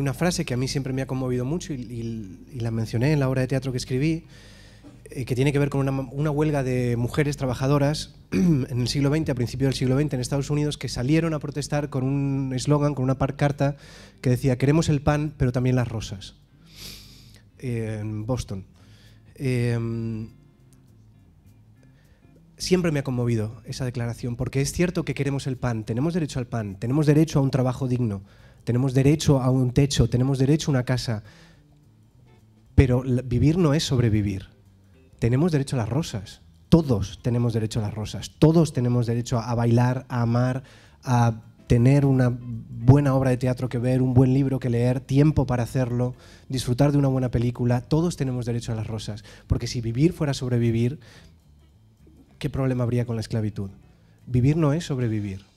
una frase que a mí siempre me ha conmovido mucho y, la mencioné en la obra de teatro que escribí, eh, que tiene que ver con una, huelga de mujeres trabajadoras en el siglo XX, a principios del siglo XX en Estados Unidos, que salieron a protestar con un eslogan, con una par carta que decía, queremos el pan, pero también las rosas, eh, en Boston. Eh, siempre me ha conmovido esa declaración, porque es cierto que queremos el pan, tenemos derecho al pan, tenemos derecho a un trabajo digno, tenemos derecho a un techo, tenemos derecho a una casa, pero vivir no es sobrevivir. Tenemos derecho a las rosas, todos tenemos derecho a las rosas, todos tenemos derecho a bailar, a amar, a tener una buena obra de teatro que ver, un buen libro que leer, tiempo para hacerlo, disfrutar de una buena película, todos tenemos derecho a las rosas, porque si vivir fuera sobrevivir, ¿qué problema habría con la esclavitud? Vivir no es sobrevivir.